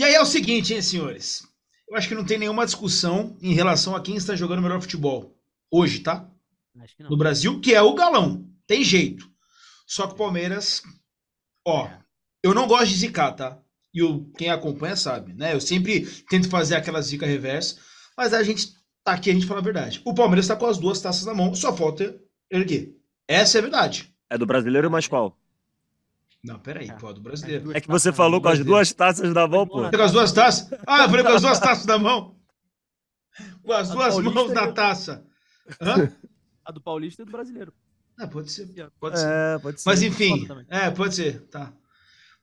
E aí é o seguinte, hein, senhores? Eu acho que não tem nenhuma discussão em relação a quem está jogando melhor futebol hoje, tá? No Brasil, que é o galão. Tem jeito. Só que o Palmeiras, ó, é. eu não gosto de zicar, tá? E o, quem acompanha sabe, né? Eu sempre tento fazer aquela zica reversa, mas a gente tá aqui, a gente fala a verdade. O Palmeiras tá com as duas taças na mão, só falta erguer. Essa é a verdade. É do brasileiro mais qual? Não, peraí, é. pô, é do brasileiro. É que você falou com as duas taças na mão, pô. Com as duas taças? Ah, eu falei com as duas taças na mão. Com as duas mãos na taça. Hã? A do paulista e do brasileiro. Ah, pode ser. Pode é, ser. É, pode ser. Mas enfim, é, pode ser, tá.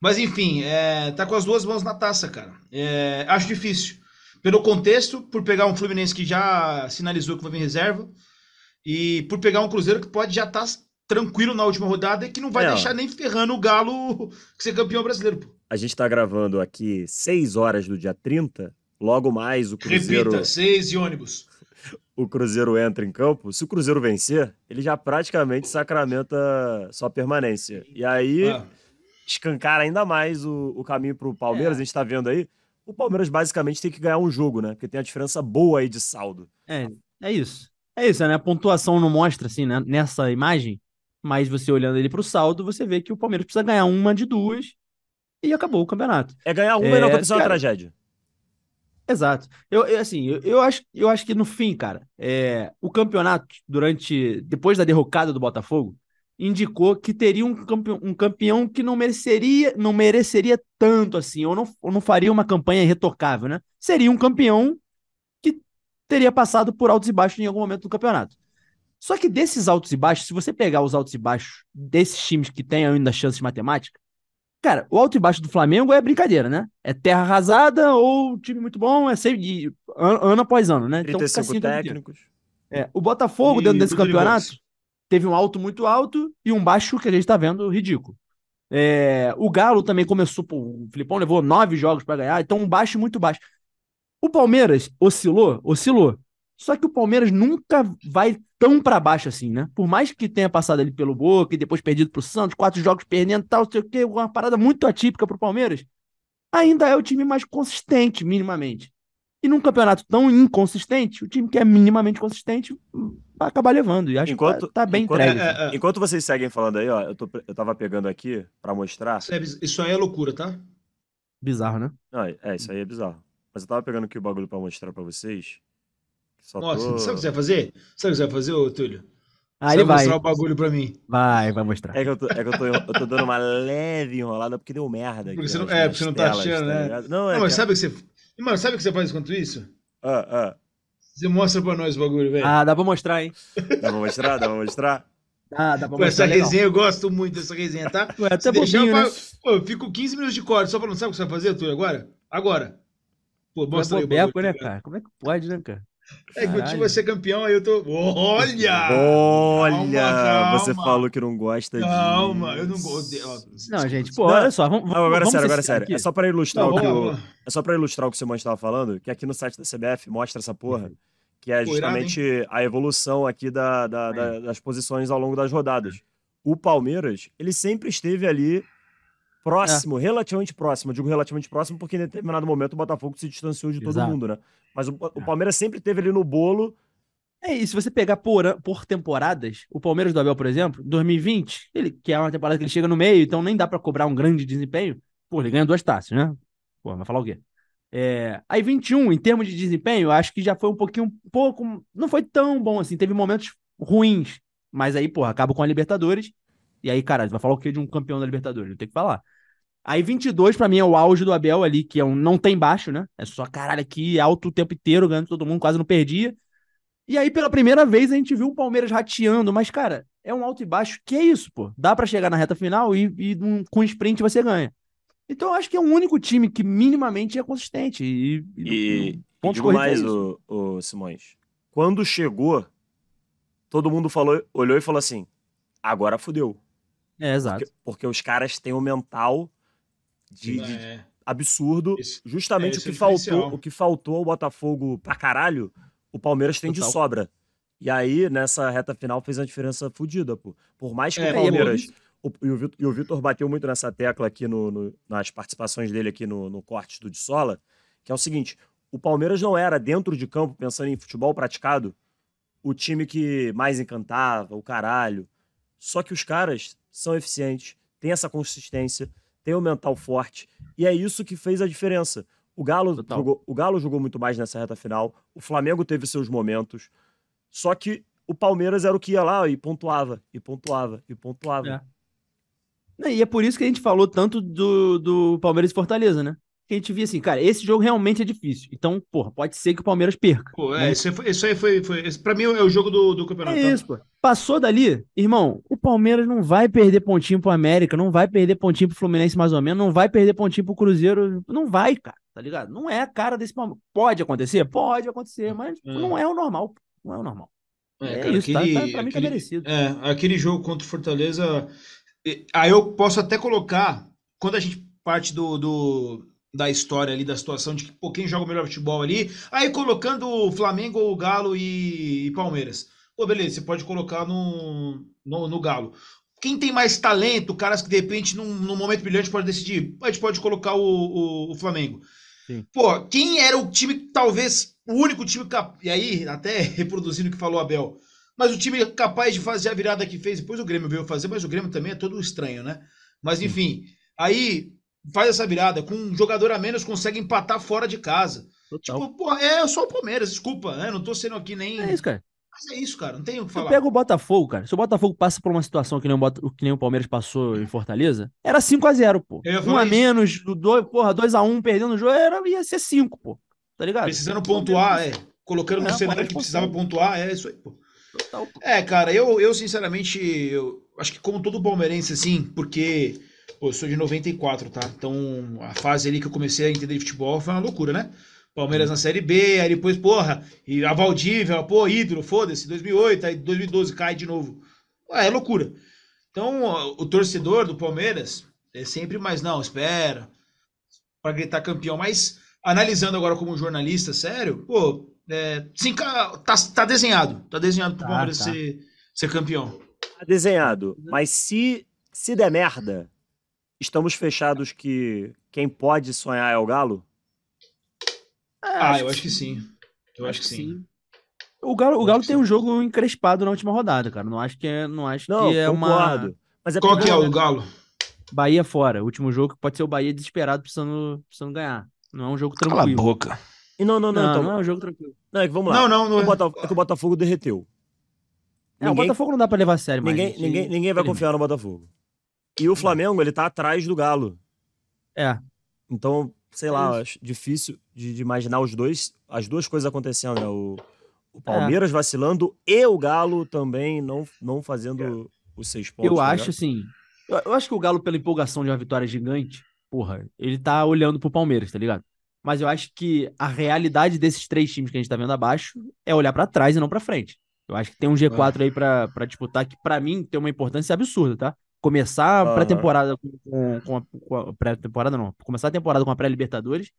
Mas enfim, é, tá com as duas mãos na taça, cara. É, acho difícil. Pelo contexto, por pegar um Fluminense que já sinalizou que vai vir reserva, e por pegar um Cruzeiro que pode já estar tá tranquilo na última rodada e que não vai é, deixar ó. nem ferrando o Galo ser campeão brasileiro. Pô. A gente está gravando aqui 6 horas do dia 30, logo mais o Cruzeiro... Repita, 6 e ônibus. o Cruzeiro entra em campo, se o Cruzeiro vencer, ele já praticamente sacramenta sua permanência. E aí, ah. escancar ainda mais o, o caminho para o Palmeiras, é. a gente está vendo aí. O Palmeiras basicamente tem que ganhar um jogo, né? Porque tem a diferença boa aí de saldo. É, é isso. É isso, né? A pontuação não mostra, assim, né? nessa imagem, mas você olhando ele para o saldo, você vê que o Palmeiras precisa ganhar uma de duas e acabou o campeonato. É ganhar uma é, e não é, acontecer uma tragédia. Exato. Eu, eu assim, eu, eu, acho, eu acho que no fim, cara, é, o campeonato, durante. Depois da derrocada do Botafogo, indicou que teria um campeão, um campeão que não mereceria, não mereceria tanto assim, ou não, ou não faria uma campanha retocável, né? Seria um campeão que teria passado por altos e baixos em algum momento do campeonato. Só que desses altos e baixos, se você pegar os altos e baixos desses times que têm ainda chances matemáticas, cara, o alto e baixo do Flamengo é brincadeira, né? É terra arrasada ou time muito bom, é sempre ano, ano após ano, né? Então, assim 35 então, assim, técnicos. É, o Botafogo, e dentro desse campeonato, de teve um alto muito alto e um baixo que a gente tá vendo ridículo. É, o Galo também começou, pô, o Filipão levou nove jogos para ganhar, então um baixo muito baixo. O Palmeiras oscilou, oscilou. Só que o Palmeiras nunca vai tão para baixo assim, né? Por mais que tenha passado ali pelo Boca e depois perdido pro Santos, quatro jogos perdendo, tal, sei o quê, uma parada muito atípica pro Palmeiras, ainda é o time mais consistente, minimamente. E num campeonato tão inconsistente, o time que é minimamente consistente hum, vai acabar levando. E acho enquanto, que tá, tá bem enquanto, entregue. É, assim. é, é. Enquanto vocês seguem falando aí, ó, eu, tô, eu tava pegando aqui para mostrar. Isso, é isso, aí é loucura, tá? Bizarro, né? Não, é, é, isso aí é bizarro. Mas eu tava pegando aqui o bagulho para mostrar para vocês. Só Nossa, tô... sabe o que você vai fazer? Sabe o que você vai fazer, ô Túlio? Ah, você ele vai mostrar o bagulho pra mim. Vai, vai mostrar. É que eu tô, é que eu tô, eu tô dando uma leve enrolada porque deu merda. Aqui, porque você não, é, porque você não tá telas, achando, tá né? Tá não, é não, mas que... sabe o que você. Mano, sabe o que você faz enquanto isso? Ah, ah. Você mostra pra nós o bagulho, velho. Ah, dá pra mostrar, hein? dá pra mostrar, dá pra mostrar. Ah, dá pra mostrar essa resenha, eu gosto muito dessa resenha, tá? Ué, até Se deixar, eu, né? Pô, eu fico 15 minutos de corte só pra não saber o que você vai fazer, Túlio, agora? Agora. Pô, é mostra é bobeco, aí o bagulho, né, tá cara? Como é que pode, né, cara? É que o time vai ser campeão, aí eu tô. Olha! Olha! Calma, calma. Você falou que não gosta de. Calma, eu não gosto. Não, gente, pô, olha só. Vamos, não, agora vamos sério, agora sério. É aqui. É só para ilustrar não, tá o que o... É só para ilustrar o que o Simão estava falando, que aqui no site da CBF mostra essa porra, uhum. que é justamente Coirado, a evolução aqui da, da, da, das posições ao longo das rodadas. O Palmeiras, ele sempre esteve ali próximo, é. relativamente próximo. Eu digo relativamente próximo porque em determinado momento o Botafogo se distanciou de todo Exato. mundo, né? Mas o, o é. Palmeiras é. sempre teve ali no bolo. É, isso se você pegar por, por temporadas, o Palmeiras do Abel, por exemplo, 2020, ele, que é uma temporada que ele chega no meio, então nem dá para cobrar um grande desempenho. Pô, ele ganha duas taças, né? Pô, vai falar o quê? É, aí 21, em termos de desempenho, acho que já foi um pouquinho, um pouco, não foi tão bom assim, teve momentos ruins, mas aí, porra, acaba com a Libertadores e aí, cara, vai falar o que de um campeão da Libertadores? Não tem que falar. Aí 22 para mim é o auge do Abel ali, que é um não tem baixo, né? É só caralho aqui, alto o tempo inteiro, ganhando todo mundo, quase não perdia. E aí pela primeira vez a gente viu o Palmeiras rateando, mas cara, é um alto e baixo, que é isso, pô. Dá para chegar na reta final e, e um, com sprint você ganha. Então eu acho que é o um único time que minimamente é consistente. E, e, e ponto digo é mais, é o, o Simões, quando chegou, todo mundo falou, olhou e falou assim, agora fudeu é, exato. Porque, porque os caras têm o um mental de, de é. absurdo. Esse, justamente é, o que é faltou, o que faltou ao Botafogo pra caralho, o Palmeiras tem Total. de sobra. E aí, nessa reta final, fez uma diferença fodida, pô. Por mais que é, o Palmeiras. É o, e o Vitor bateu muito nessa tecla aqui no, no, nas participações dele aqui no, no corte do Dissola, que é o seguinte: o Palmeiras não era, dentro de campo, pensando em futebol praticado, o time que mais encantava, o caralho. Só que os caras são eficientes, têm essa consistência, têm o um mental forte. E é isso que fez a diferença. O Galo, jogou, o Galo jogou muito mais nessa reta final, o Flamengo teve seus momentos, só que o Palmeiras era o que ia lá e pontuava, e pontuava, e pontuava. É. E é por isso que a gente falou tanto do, do Palmeiras e Fortaleza, né? Que a gente via assim, cara, esse jogo realmente é difícil. Então, porra, pode ser que o Palmeiras perca. Pô, é, né? esse, aí foi. foi esse, pra mim é o jogo do, do é campeonato. É isso, pô. Passou dali, irmão, Palmeiras não vai perder pontinho pro América, não vai perder pontinho pro Fluminense mais ou menos, não vai perder pontinho pro Cruzeiro, não vai, cara, tá ligado? Não é a cara desse Palmeiras. Pode acontecer? Pode acontecer, mas é. não é o normal, não é o normal. É, é isso, tá, aquele, tá, tá, pra mim tá merecido. É, aquele jogo contra o Fortaleza, aí eu posso até colocar, quando a gente parte do, do da história ali, da situação de que, pô, quem joga o melhor futebol ali, aí colocando o Flamengo, o Galo e, e Palmeiras. Pô, beleza, você pode colocar no, no, no Galo. Quem tem mais talento, caras que de repente num, num momento brilhante pode decidir, a gente pode colocar o, o, o Flamengo. Sim. Pô, quem era o time talvez o único time E aí, até reproduzindo o que falou Abel. Mas o time capaz de fazer a virada que fez, depois o Grêmio veio fazer, mas o Grêmio também é todo estranho, né? Mas enfim, Sim. aí faz essa virada, com um jogador a menos consegue empatar fora de casa. Total. Tipo, pô, é só o Palmeiras, desculpa, né? Não tô sendo aqui nem. É isso, cara. Mas é isso, cara. Não tem o que falar. Pega o Botafogo, cara. Se o Botafogo passa por uma situação que nem o, que nem o Palmeiras passou em Fortaleza, era 5x0, pô. Um a menos, do dois, porra, 2x1 perdendo o jogo, era, ia ser 5, pô. Tá ligado? Precisando pontuar, é. Colocando no é, cenário que precisava pontuar, é isso aí, pô. Total, pô. É, cara, eu, eu sinceramente, eu acho que como todo palmeirense, assim, porque pô, eu sou de 94, tá? Então a fase ali que eu comecei a entender de futebol foi uma loucura, né? Palmeiras na uhum. Série B, aí depois, porra, e a Valdívia, pô, Hidro, foda-se, 2008, aí 2012 cai de novo. Ué, ah, é loucura. Então, o torcedor do Palmeiras é sempre mais, não, espera, para gritar campeão. Mas, analisando agora como jornalista, sério, pô, é, sim, tá, tá desenhado, tá desenhado pro tá, Palmeiras tá. Ser, ser campeão. Tá desenhado, uhum. mas se, se der merda, estamos fechados que quem pode sonhar é o Galo? É, ah, acho eu acho que sim. Eu acho, acho que sim. sim. O Galo, o Galo tem sim. um jogo encrespado na última rodada, cara. Não acho que é, não acho não, que é uma. Mas é Qual que é o Galo? Bahia fora. O último jogo que pode ser o Bahia desesperado precisando, precisando ganhar. Não é um jogo tranquilo. Cala a boca. E não, não, não, não, então. Não é um jogo tranquilo. Não, é que vamos lá. Não, não, não. É, é. Botafogo, é que o Botafogo derreteu. É, ninguém... o Botafogo não dá pra levar a sério, Ninguém, gente... ninguém, ninguém vai confiar no Botafogo. E o Flamengo, ele tá atrás do Galo. É. Então, sei é lá, acho difícil de, de, imaginar os dois, as duas coisas acontecendo, né? O, o é. Palmeiras é. vacilando e o Galo também não, não fazendo é. os seis pontos. Eu né? acho assim. Eu, eu acho que o Galo, pela empolgação de uma vitória gigante, porra, ele tá olhando pro Palmeiras, tá ligado? Mas eu acho que a realidade desses três times que a gente tá vendo abaixo é olhar para trás e não para frente. Eu acho que tem um G4 aí para disputar que, para mim, tem uma importância absurda, tá? começar a pré-temporada com, com, com, a, pré-temporada não, começar a temporada com a pré-Libertadores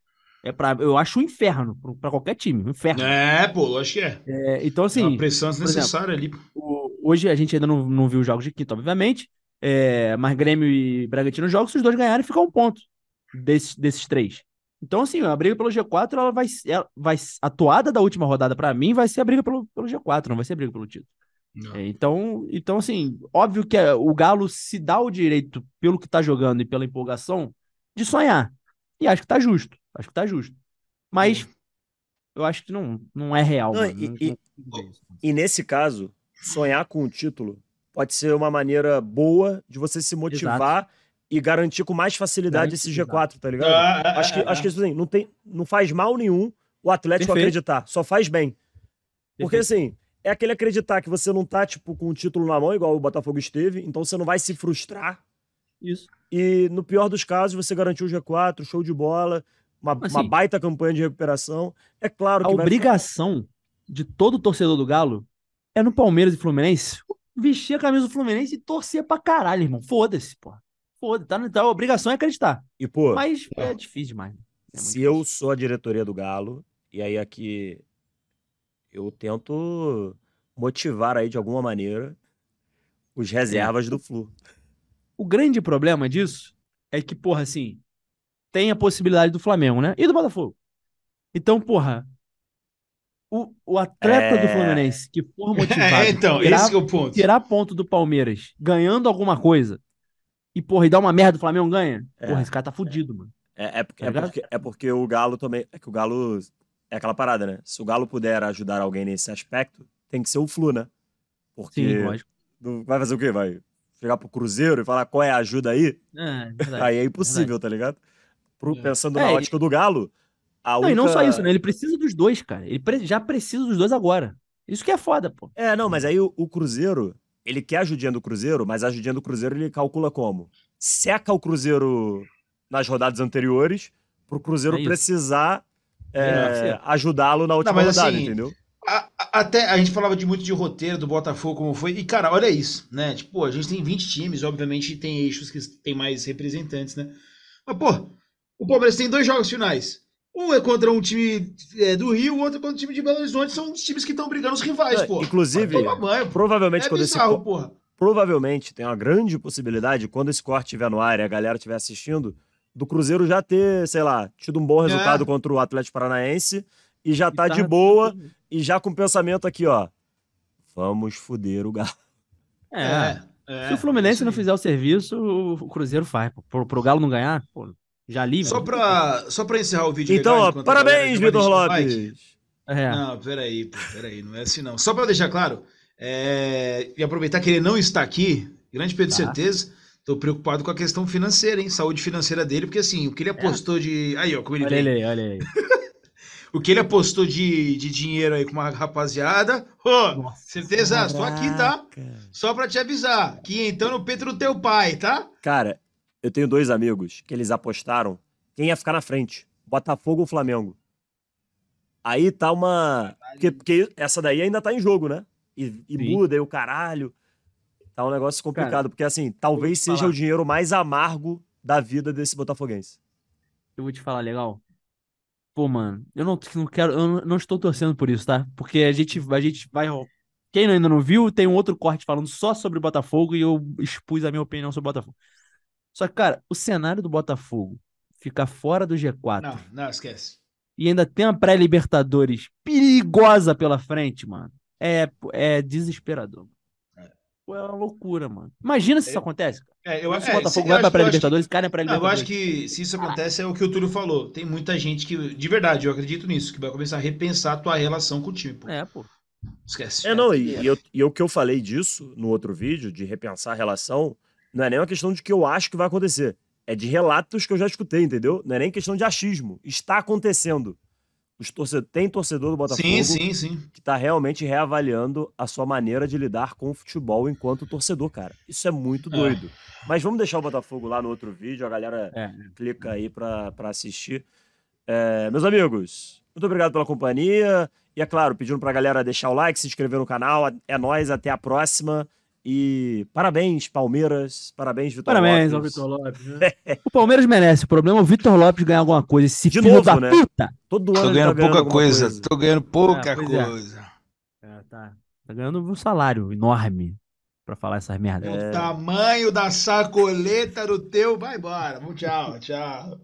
é para eu acho um inferno para qualquer time, um inferno. É, pô, eu acho que é. é então assim, é uma pressão desnecessária ali. O, hoje a gente ainda não, não viu os jogos de quinta, obviamente. É, mas Grêmio e Bragantino jogam, se os dois ganharem, fica um ponto desses, desses três. Então, assim, a briga pelo G4, ela vai, ela vai. A toada da última rodada, para mim, vai ser a briga pelo, pelo G4, não vai ser a briga pelo título. É. é, então, então, assim, óbvio que é, o Galo se dá o direito, pelo que tá jogando e pela empolgação, de sonhar. E acho que tá justo. Acho que tá justo. Mas eu acho que não, não é real. Não, e, e, e, nesse caso, sonhar com o título pode ser uma maneira boa de você se motivar Exato. e garantir com mais facilidade esse G4, tá ligado? Ah, é, acho que, acho que assim, não, tem, não faz mal nenhum o Atlético perfeito. acreditar, só faz bem. Porque perfeito. assim é aquele acreditar que você não tá, tipo, com o título na mão, igual o Botafogo esteve, então você não vai se frustrar. Isso. E no pior dos casos, você garantiu o G4, show de bola, uma, assim, uma baita campanha de recuperação. É claro que. A obrigação ficar... de todo torcedor do Galo é no Palmeiras e Fluminense vestir a camisa do Fluminense e torcer pra caralho, irmão. Foda-se, pô. Foda-se. Tá, então, a obrigação é acreditar. E, pô. Mas é, é difícil demais. Né? É se difícil. eu sou a diretoria do Galo, e aí aqui eu tento motivar aí de alguma maneira os reservas Sim. É, do Flu. O grande problema disso é que, porra, assim, tem a possibilidade do Flamengo, né? E do Botafogo. Então, porra, o, o atleta é... do Fluminense que for motivado é, então, tirar, esse é o ponto. tirar ponto do Palmeiras, ganhando alguma coisa, e, porra, e dar uma merda do Flamengo ganha, é, porra, esse cara tá fudido, mano. É, é, tá é, porque, é porque o Galo também. É que o Galo é aquela parada, né? Se o Galo puder ajudar alguém nesse aspecto, tem que ser o Flu, né? Porque Sim, lógico. vai fazer o quê? Vai chegar pro Cruzeiro e falar qual é a ajuda aí? É, é aí é impossível, é verdade. tá ligado? Pro, é. pensando é, na ótica ele... do Galo, a não, única... e não só isso, né? Ele precisa dos dois, cara. Ele pre... já precisa dos dois agora. Isso que é foda, pô. É, não, mas aí o, o Cruzeiro, ele quer ajudando ajudinha do Cruzeiro, mas ajudando ajudinha do Cruzeiro ele calcula como? Seca o Cruzeiro nas rodadas anteriores, pro Cruzeiro é precisar é, ajudá-lo na última não, rodada, assim, entendeu? A, até a gente falava de muito de roteiro do Botafogo, como foi. E, cara, olha isso, né? Tipo, a gente tem 20 times, obviamente tem eixos que tem mais representantes, né? Mas, pô, o Palmeiras tem dois jogos finais. Um é contra um time é, do Rio, o outro é contra um time de Belo Horizonte. São os times que estão brigando os rivais, é, pô. Inclusive, provavelmente é quando bizarro, esse... Porra. Provavelmente tem uma grande possibilidade, quando esse corte estiver no ar e a galera estiver assistindo, do Cruzeiro já ter, sei lá, tido um bom resultado é. contra o Atlético Paranaense e já e tá, tá, de boa e já com o pensamento aqui, ó. Vamos foder o Galo. É. é. Se o é, Fluminense não fizer o serviço, o Cruzeiro faz. Pro, pro Galo não ganhar, pô, já livre. Só pra, só pra encerrar o vídeo. Então, tá ó, parabéns, tá Vitor Lopes. É. Não, peraí, peraí, não é assim não. Só pra deixar claro, é... e aproveitar que ele não está aqui, grande Pedro tá. Certeza, Tô preocupado com a questão financeira, hein? Saúde financeira dele, porque assim, o que ele é. apostou é. de. Aí, ó, como ele olha aí, Ele, olha ele. o que ele apostou de, de dinheiro aí com uma rapaziada. Ô, Nossa, certeza, caraca. tô aqui, tá? Só pra te avisar. Que então o Pedro teu pai, tá? Cara, eu tenho dois amigos que eles apostaram quem ia ficar na frente. Botafogo ou Flamengo. Aí tá uma. Porque, porque essa daí ainda tá em jogo, né? E, e muda, aí o caralho. Tá um negócio complicado, Cara, porque assim, talvez seja falar. o dinheiro mais amargo da vida desse botafoguense. Eu vou te falar, legal. Pô, mano, eu não, não quero, eu não, estou torcendo por isso, tá? Porque a gente, a gente vai quem ainda não viu, tem um outro corte falando só sobre o Botafogo e eu expus a minha opinião sobre o Botafogo. Só que, cara, o cenário do Botafogo ficar fora do G4. Não, não, esquece. E ainda tem a pré-Libertadores perigosa pela frente, mano. É, é desesperador é uma loucura, mano. Imagina se isso é, acontece. É, eu, é, acho o Botafogo vai para libertadores que... cara para libertadores Eu acho que se isso acontece é o que o Túlio falou. Tem muita gente que, de verdade, eu acredito nisso, que vai começar a repensar a tua relação com o time. Pô. É, pô. Esquece. É, não, e, Eu, e o que eu falei disso no outro vídeo, de repensar a relação, não é nem uma questão de que eu acho que vai acontecer. É de relatos que eu já escutei, entendeu? Não é nem questão de achismo. Está acontecendo os torcedor, tem torcedor do Botafogo sim, sim, sim. que está realmente reavaliando a sua maneira de lidar com o futebol enquanto torcedor, cara. Isso é muito é. doido. É. Mas vamos deixar o Botafogo lá no outro vídeo, a galera é. clica aí para assistir. É, meus amigos, muito obrigado pela companhia. E é claro, pedindo para a galera deixar o like, se inscrever no canal. É nós até a próxima. E parabéns, Palmeiras. Parabéns, Vitor parabéns Lopes. Parabéns ao Vitor Lopes. Né? o Palmeiras merece. O problema é o Vitor Lopes ganhar alguma coisa. Esse De filho novo, da né? puta. Todo ano Tô ganhando, tá ganhando pouca coisa. coisa. Tô ganhando pouca é, é. coisa. É. É, tá. tá ganhando um salário enorme para falar essas merdas. É o é. tamanho da sacoleta do teu. Vai embora. Bom, tchau, tchau.